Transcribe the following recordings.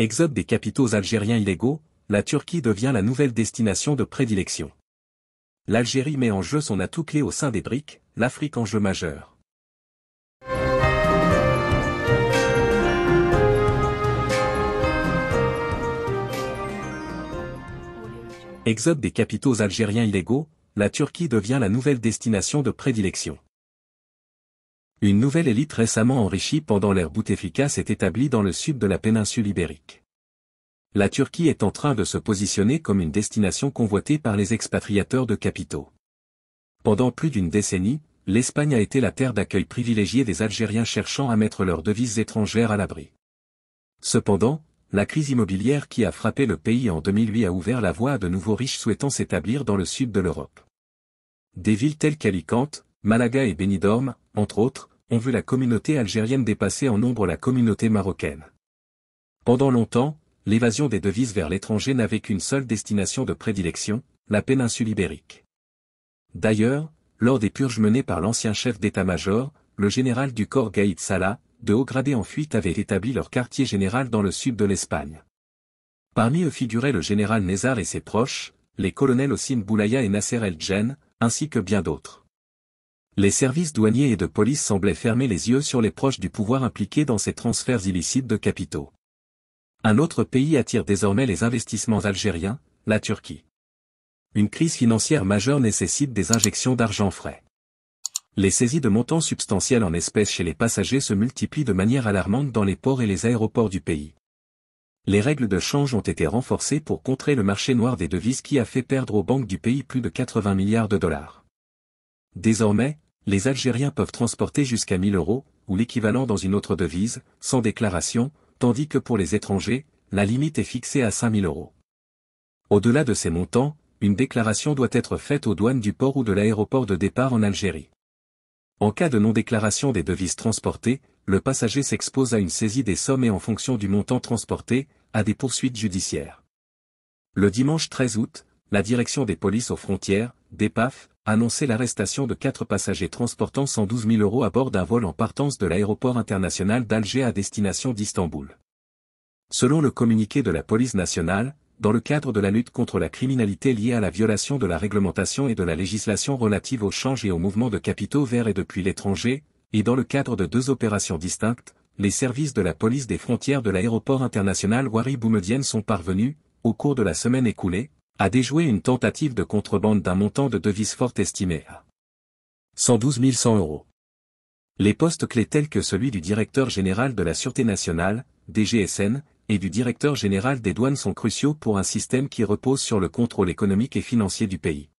Exode des capitaux algériens illégaux, la Turquie devient la nouvelle destination de prédilection. L'Algérie met en jeu son atout clé au sein des briques, l'Afrique en jeu majeur. Exode des capitaux algériens illégaux, la Turquie devient la nouvelle destination de prédilection. Une nouvelle élite récemment enrichie pendant l'ère Bouteflika s'est établie dans le sud de la péninsule ibérique. La Turquie est en train de se positionner comme une destination convoitée par les expatriateurs de capitaux. Pendant plus d'une décennie, l'Espagne a été la terre d'accueil privilégiée des Algériens cherchant à mettre leurs devises étrangères à l'abri. Cependant, la crise immobilière qui a frappé le pays en 2008 a ouvert la voie à de nouveaux riches souhaitant s'établir dans le sud de l'Europe. Des villes telles qu'Alicante, Malaga et Benidorm, entre autres, on vu la communauté algérienne dépasser en nombre la communauté marocaine. Pendant longtemps, l'évasion des devises vers l'étranger n'avait qu'une seule destination de prédilection, la péninsule ibérique. D'ailleurs, lors des purges menées par l'ancien chef d'état-major, le général du corps Gaïd Salah, de haut gradé en fuite avait établi leur quartier général dans le sud de l'Espagne. Parmi eux figuraient le général Nézar et ses proches, les colonels Ossine Boulaya et Nasser El Djen, ainsi que bien d'autres les services douaniers et de police semblaient fermer les yeux sur les proches du pouvoir impliqués dans ces transferts illicites de capitaux. Un autre pays attire désormais les investissements algériens, la Turquie. Une crise financière majeure nécessite des injections d'argent frais. Les saisies de montants substantiels en espèces chez les passagers se multiplient de manière alarmante dans les ports et les aéroports du pays. Les règles de change ont été renforcées pour contrer le marché noir des devises qui a fait perdre aux banques du pays plus de 80 milliards de dollars. Désormais, les Algériens peuvent transporter jusqu'à 1000 euros, ou l'équivalent dans une autre devise, sans déclaration, tandis que pour les étrangers, la limite est fixée à 5000 euros. Au-delà de ces montants, une déclaration doit être faite aux douanes du port ou de l'aéroport de départ en Algérie. En cas de non-déclaration des devises transportées, le passager s'expose à une saisie des sommes et en fonction du montant transporté, à des poursuites judiciaires. Le dimanche 13 août, la direction des polices aux frontières, DEPAF, Annoncé l'arrestation de quatre passagers transportant 112 000 euros à bord d'un vol en partance de l'aéroport international d'Alger à destination d'Istanbul. Selon le communiqué de la police nationale, dans le cadre de la lutte contre la criminalité liée à la violation de la réglementation et de la législation relative aux changes et aux mouvements de capitaux vers et depuis l'étranger, et dans le cadre de deux opérations distinctes, les services de la police des frontières de l'aéroport international Wari Boumedienne sont parvenus, au cours de la semaine écoulée, a déjoué une tentative de contrebande d'un montant de devises fort estimé à 112 100 euros. Les postes clés tels que celui du directeur général de la Sûreté nationale, DGSN, et du directeur général des douanes sont cruciaux pour un système qui repose sur le contrôle économique et financier du pays.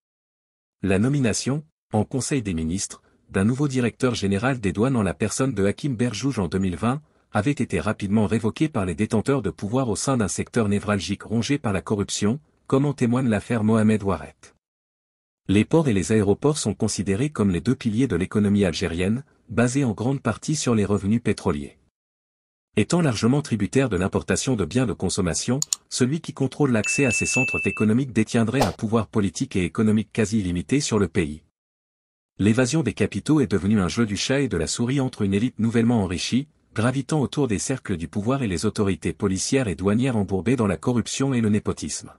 La nomination, en Conseil des ministres, d'un nouveau directeur général des douanes en la personne de Hakim Berjouj en 2020, avait été rapidement révoquée par les détenteurs de pouvoir au sein d'un secteur névralgique rongé par la corruption, comme témoigne l'affaire Mohamed Ouaret. Les ports et les aéroports sont considérés comme les deux piliers de l'économie algérienne, basée en grande partie sur les revenus pétroliers. Étant largement tributaire de l'importation de biens de consommation, celui qui contrôle l'accès à ces centres économiques détiendrait un pouvoir politique et économique quasi illimité sur le pays. L'évasion des capitaux est devenue un jeu du chat et de la souris entre une élite nouvellement enrichie, gravitant autour des cercles du pouvoir et les autorités policières et douanières embourbées dans la corruption et le népotisme.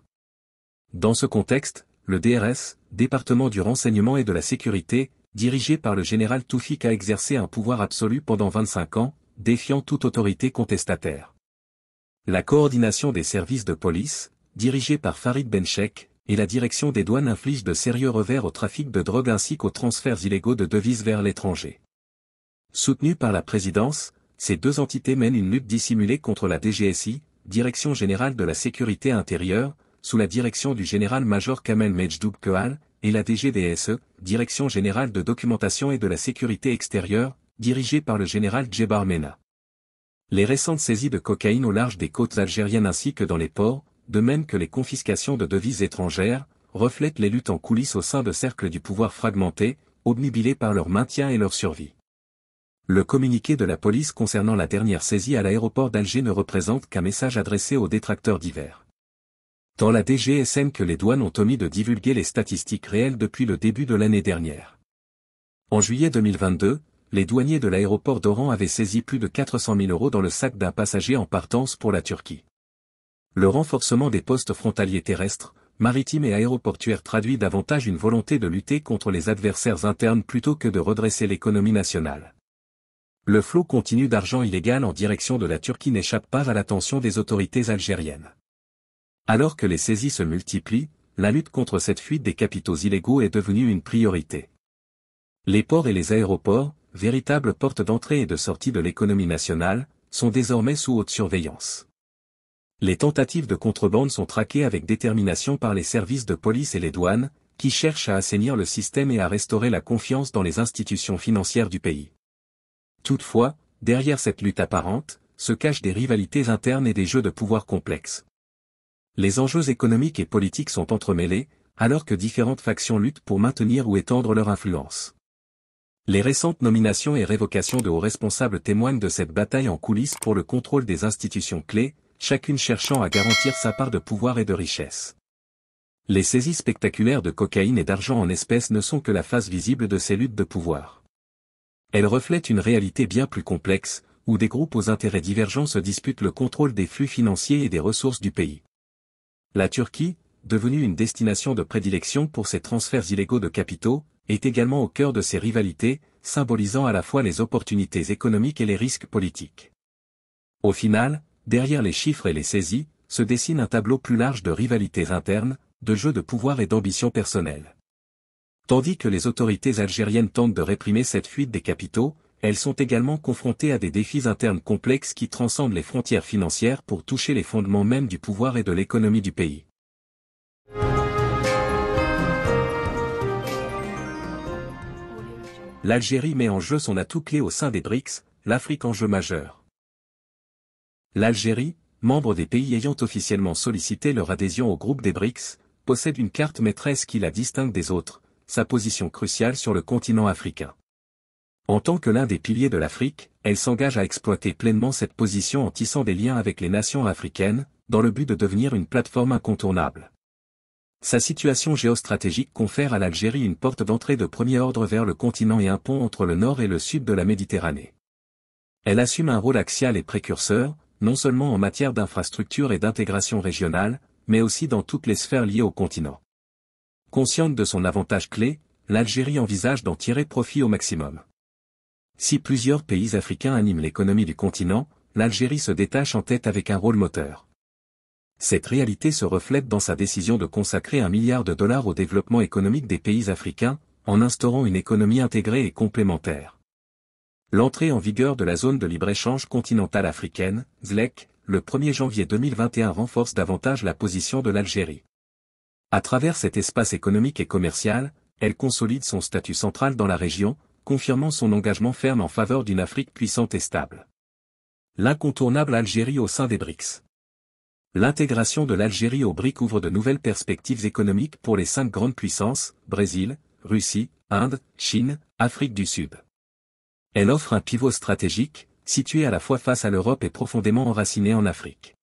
Dans ce contexte, le DRS, département du renseignement et de la sécurité, dirigé par le général Toufik a exercé un pouvoir absolu pendant 25 ans, défiant toute autorité contestataire. La coordination des services de police, dirigée par Farid Benchek, et la direction des douanes infligent de sérieux revers au trafic de drogue ainsi qu'aux transferts illégaux de devises vers l'étranger. Soutenus par la présidence, ces deux entités mènent une lutte dissimulée contre la DGSI, Direction Générale de la Sécurité Intérieure, sous la direction du général-major Kamel Mejdoub Kehal, et la DGDSE, Direction Générale de Documentation et de la Sécurité Extérieure, dirigée par le général Djebar Mena. Les récentes saisies de cocaïne au large des côtes algériennes ainsi que dans les ports, de même que les confiscations de devises étrangères, reflètent les luttes en coulisses au sein de cercles du pouvoir fragmenté, obnubilés par leur maintien et leur survie. Le communiqué de la police concernant la dernière saisie à l'aéroport d'Alger ne représente qu'un message adressé aux détracteurs divers. Dans la DGSN que les douanes ont omis de divulguer les statistiques réelles depuis le début de l'année dernière. En juillet 2022, les douaniers de l'aéroport d'Oran avaient saisi plus de 400 000 euros dans le sac d'un passager en partance pour la Turquie. Le renforcement des postes frontaliers terrestres, maritimes et aéroportuaires traduit davantage une volonté de lutter contre les adversaires internes plutôt que de redresser l'économie nationale. Le flot continu d'argent illégal en direction de la Turquie n'échappe pas à l'attention des autorités algériennes. Alors que les saisies se multiplient, la lutte contre cette fuite des capitaux illégaux est devenue une priorité. Les ports et les aéroports, véritables portes d'entrée et de sortie de l'économie nationale, sont désormais sous haute surveillance. Les tentatives de contrebande sont traquées avec détermination par les services de police et les douanes, qui cherchent à assainir le système et à restaurer la confiance dans les institutions financières du pays. Toutefois, derrière cette lutte apparente, se cachent des rivalités internes et des jeux de pouvoir complexes. Les enjeux économiques et politiques sont entremêlés, alors que différentes factions luttent pour maintenir ou étendre leur influence. Les récentes nominations et révocations de hauts responsables témoignent de cette bataille en coulisses pour le contrôle des institutions clés, chacune cherchant à garantir sa part de pouvoir et de richesse. Les saisies spectaculaires de cocaïne et d'argent en espèces ne sont que la face visible de ces luttes de pouvoir. Elles reflètent une réalité bien plus complexe, où des groupes aux intérêts divergents se disputent le contrôle des flux financiers et des ressources du pays. La Turquie, devenue une destination de prédilection pour ces transferts illégaux de capitaux, est également au cœur de ces rivalités, symbolisant à la fois les opportunités économiques et les risques politiques. Au final, derrière les chiffres et les saisies, se dessine un tableau plus large de rivalités internes, de jeux de pouvoir et d'ambition personnelles. Tandis que les autorités algériennes tentent de réprimer cette fuite des capitaux, elles sont également confrontées à des défis internes complexes qui transcendent les frontières financières pour toucher les fondements même du pouvoir et de l'économie du pays. L'Algérie met en jeu son atout clé au sein des BRICS, l'Afrique en jeu majeur. L'Algérie, membre des pays ayant officiellement sollicité leur adhésion au groupe des BRICS, possède une carte maîtresse qui la distingue des autres, sa position cruciale sur le continent africain. En tant que l'un des piliers de l'Afrique, elle s'engage à exploiter pleinement cette position en tissant des liens avec les nations africaines, dans le but de devenir une plateforme incontournable. Sa situation géostratégique confère à l'Algérie une porte d'entrée de premier ordre vers le continent et un pont entre le nord et le sud de la Méditerranée. Elle assume un rôle axial et précurseur, non seulement en matière d'infrastructure et d'intégration régionale, mais aussi dans toutes les sphères liées au continent. Consciente de son avantage clé, l'Algérie envisage d'en tirer profit au maximum. Si plusieurs pays africains animent l'économie du continent, l'Algérie se détache en tête avec un rôle moteur. Cette réalité se reflète dans sa décision de consacrer un milliard de dollars au développement économique des pays africains, en instaurant une économie intégrée et complémentaire. L'entrée en vigueur de la zone de libre-échange continentale africaine, ZLEC, le 1er janvier 2021 renforce davantage la position de l'Algérie. À travers cet espace économique et commercial, elle consolide son statut central dans la région, confirmant son engagement ferme en faveur d'une Afrique puissante et stable. L'incontournable Algérie au sein des BRICS. L'intégration de l'Algérie aux BRICS ouvre de nouvelles perspectives économiques pour les cinq grandes puissances, Brésil, Russie, Inde, Chine, Afrique du Sud. Elle offre un pivot stratégique, situé à la fois face à l'Europe et profondément enraciné en Afrique.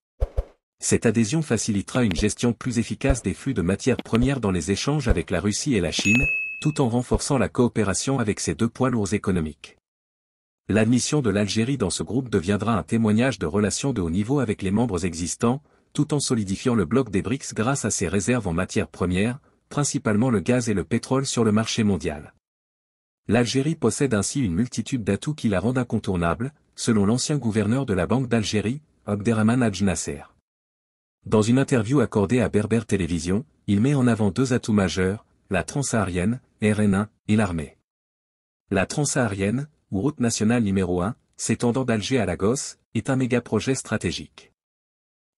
Cette adhésion facilitera une gestion plus efficace des flux de matières premières dans les échanges avec la Russie et la Chine, tout en renforçant la coopération avec ces deux poids lourds économiques. L'admission de l'Algérie dans ce groupe deviendra un témoignage de relations de haut niveau avec les membres existants, tout en solidifiant le bloc des BRICS grâce à ses réserves en matières premières, principalement le gaz et le pétrole sur le marché mondial. L'Algérie possède ainsi une multitude d'atouts qui la rendent incontournable, selon l'ancien gouverneur de la Banque d'Algérie, Abderrahman Adjnasser. Nasser. Dans une interview accordée à Berber Télévision, il met en avant deux atouts majeurs, la transsaharienne, RN1, et l'armée. La transsaharienne, ou route nationale numéro 1, s'étendant d'Alger à Lagos, est un méga-projet stratégique.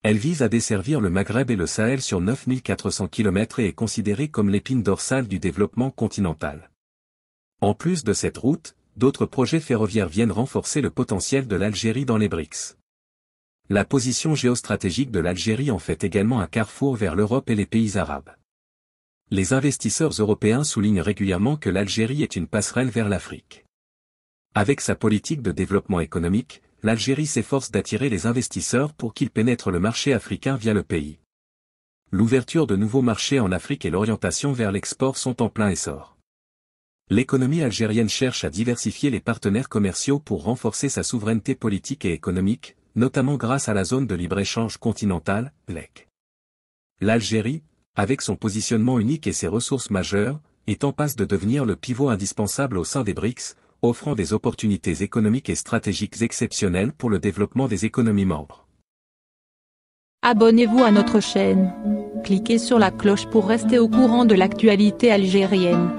Elle vise à desservir le Maghreb et le Sahel sur 9400 km et est considérée comme l'épine dorsale du développement continental. En plus de cette route, d'autres projets ferroviaires viennent renforcer le potentiel de l'Algérie dans les BRICS. La position géostratégique de l'Algérie en fait également un carrefour vers l'Europe et les pays arabes les investisseurs européens soulignent régulièrement que l'Algérie est une passerelle vers l'Afrique. Avec sa politique de développement économique, l'Algérie s'efforce d'attirer les investisseurs pour qu'ils pénètrent le marché africain via le pays. L'ouverture de nouveaux marchés en Afrique et l'orientation vers l'export sont en plein essor. L'économie algérienne cherche à diversifier les partenaires commerciaux pour renforcer sa souveraineté politique et économique, notamment grâce à la zone de libre-échange continentale, l'EC. L'Algérie, avec son positionnement unique et ses ressources majeures, est en passe de devenir le pivot indispensable au sein des BRICS, offrant des opportunités économiques et stratégiques exceptionnelles pour le développement des économies membres. Abonnez-vous à notre chaîne. Cliquez sur la cloche pour rester au courant de l'actualité algérienne.